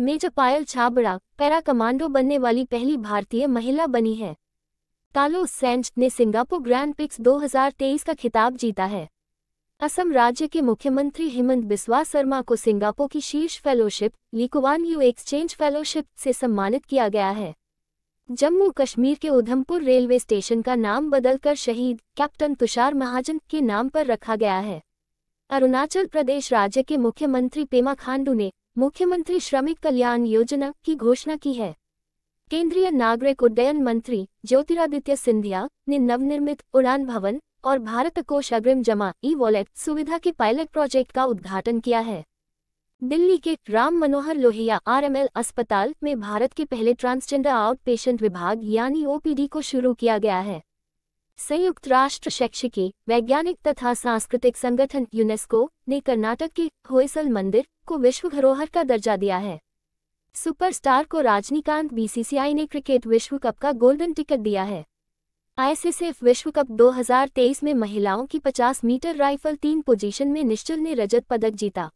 major Payal Chhabra para commando बनने वाली पहली भारतीय महिला बनी है तालो सेंच ने सिंगापुर ग्रैंड पिक्स 2023 का खिताब जीता है असम राज्य के मुख्यमंत्री हेमंत बिस्वा शर्मा को सिंगापुर की शीर्ष fellowship Lee Kuan Yew exchange fellowship से सम्मानित किया गया है जम्मू कश्मीर के उधमपुर रेलवे स्टेशन का नाम बदलकर शहीद कैप्टन तुषार महाजन के नाम पर रखा गया है अरुणाचल प्रदेश राज्य के मुख्यमंत्री पेमा खांडू ने मुख्यमंत्री श्रमिक कल्याण योजना की घोषणा की है केंद्रीय नागरिक उड्डयन मंत्री ज्योतिरादित्य सिंधिया ने नवनिर्मित उड़ान भवन और भारत कोष अग्रिम जमा ई वॉलेट सुविधा के पायलट प्रोजेक्ट का उद्घाटन किया है दिल्ली के राम मनोहर लोहिया आरएमएल अस्पताल में भारत के पहले ट्रांसजेंडर आउट पेशेंट विभाग यानी ओपीडी को शुरू किया गया है संयुक्त राष्ट्र शैक्षिकी वैज्ञानिक तथा सांस्कृतिक संगठन यूनेस्को ने कर्नाटक के होयसल मंदिर को विश्व धरोहर का दर्जा दिया है सुपरस्टार को राजनीकांत बीसीसीआई ने क्रिकेट विश्व कप का गोल्डन टिकट दिया है आईसीसीएफ विश्व कप 2023 में महिलाओं की 50 मीटर राइफल तीन पोजीशन में निश्चल ने रजत पदक जीता